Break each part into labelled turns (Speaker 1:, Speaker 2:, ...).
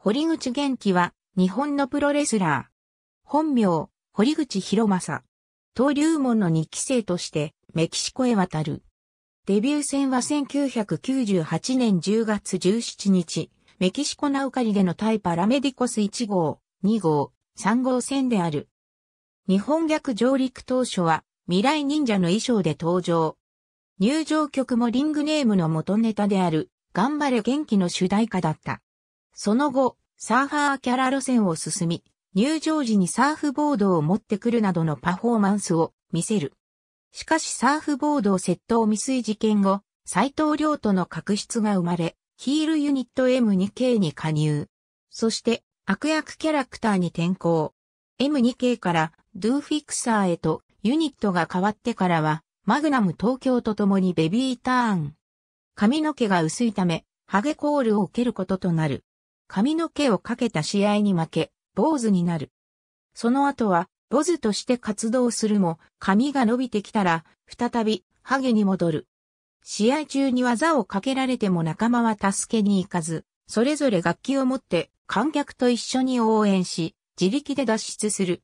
Speaker 1: 堀口元気は、日本のプロレスラー。本名、堀口博正。登竜門の2期生として、メキシコへ渡る。デビュー戦は1998年10月17日、メキシコナウカリでの対パラメディコス1号、2号、3号戦である。日本逆上陸当初は、未来忍者の衣装で登場。入場曲もリングネームの元ネタである、頑張れ元気の主題歌だった。その後、サーファーキャラ路線を進み、入場時にサーフボードを持ってくるなどのパフォーマンスを見せる。しかしサーフボードを窃盗未遂事件後、斎藤亮との確執が生まれ、ヒールユニット M2K に加入。そして、悪役キャラクターに転向。M2K からドゥーフィクサーへとユニットが変わってからは、マグナム東京と共にベビーターン。髪の毛が薄いため、ハゲコールを受けることとなる。髪の毛をかけた試合に負け、坊主になる。その後は、坊ズとして活動するも、髪が伸びてきたら、再び、ハゲに戻る。試合中に技をかけられても仲間は助けに行かず、それぞれ楽器を持って観客と一緒に応援し、自力で脱出する。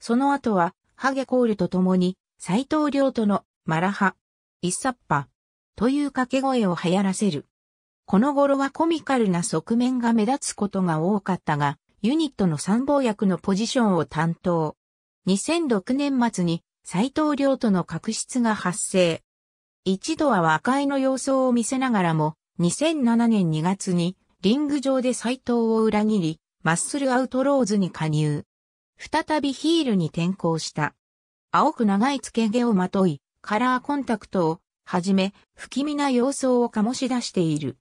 Speaker 1: その後は、ハゲコールと共に、斎藤亮とのマラハ、イッサッパ、という掛け声を流行らせる。この頃はコミカルな側面が目立つことが多かったが、ユニットの参謀役のポジションを担当。2006年末に斎藤亮との確執が発生。一度は和解の様相を見せながらも、2007年2月にリング上で斎藤を裏切り、マッスルアウトローズに加入。再びヒールに転向した。青く長い付け毛をまとい、カラーコンタクトをはじめ、不気味な様相を醸し出している。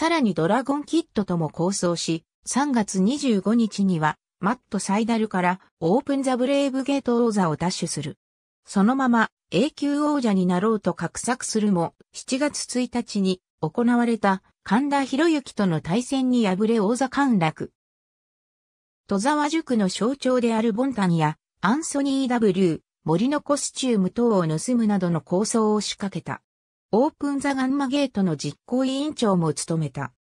Speaker 1: さらにドラゴンキットとも構想し、3月25日には、マット・サイダルからオープン・ザ・ブレイブ・ゲート王座を奪取する。そのまま永久王者になろうと画策するも、7月1日に行われた神田博之との対戦に敗れ王座陥落。戸沢塾の象徴であるボンタンやアンソニー・ W、森のコスチューム等を盗むなどの構想を仕掛けた。オープンザガンマゲートの実行委員長も務めた。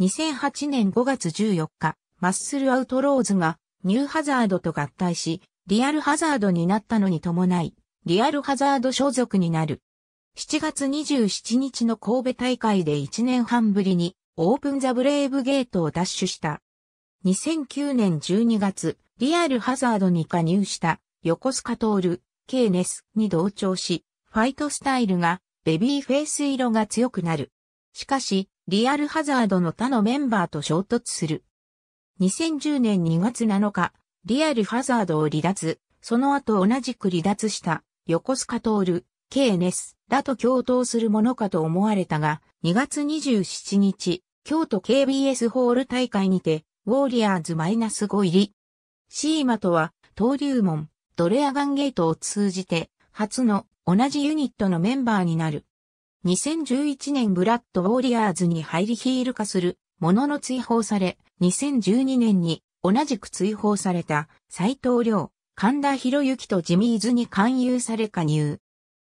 Speaker 1: 2008年5月14日、マッスルアウトローズがニューハザードと合体し、リアルハザードになったのに伴い、リアルハザード所属になる。7月27日の神戸大会で1年半ぶりにオープンザブレイブゲートを奪取した。2009年12月、リアルハザードに加入した横須賀トール、ケーネスに同調し、ファイトスタイルがベビーフェイス色が強くなる。しかし、リアルハザードの他のメンバーと衝突する。2010年2月7日、リアルハザードを離脱、その後同じく離脱した横須賀ール KNS らと共闘するものかと思われたが、2月27日、京都 KBS ホール大会にて、ウォーリアーズマイナス -5 入り。シーマとは、登竜門、ドレアガンゲートを通じて、初の同じユニットのメンバーになる。2011年ブラッド・ウォーリアーズに入りヒール化するものの追放され、2012年に同じく追放された斎藤亮、神田博之とジミーズに勧誘され加入。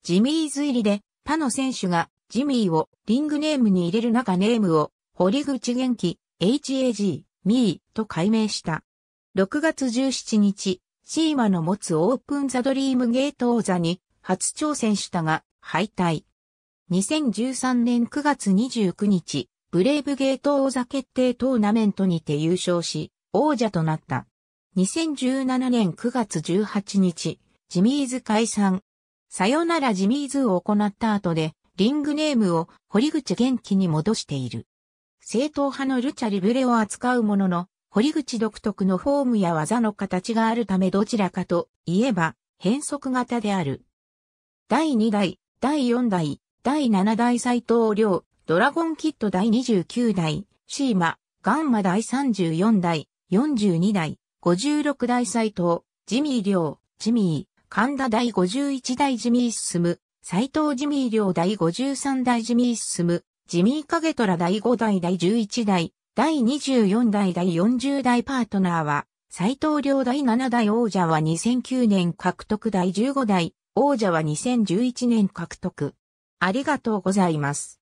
Speaker 1: ジミーズ入りで他の選手がジミーをリングネームに入れる中ネームを堀口元気、HAG、ミーと改名した。6月17日、シーマの持つオープンザドリームゲート王座に初挑戦したが、敗退。2013年9月29日、ブレイブゲート王座決定トーナメントにて優勝し、王者となった。2017年9月18日、ジミーズ解散。さよならジミーズを行った後で、リングネームを堀口元気に戻している。正統派のルチャリブレを扱うものの、堀口独特のフォームや技の形があるためどちらかといえば変則型である。第2代、第4代、第7代斎藤亮、ドラゴンキッド第29代、シーマ、ガンマ第34代、42代、56代斎藤、ジミー亮、ジミー、神田第51代ジミー進む、斎藤ジミー亮第53代ジミー進む、ジミー影虎第5代第11代、第24代第40代パートナーは、斎藤亮第7代王者は2009年獲得第15代、王者は2011年獲得。ありがとうございます。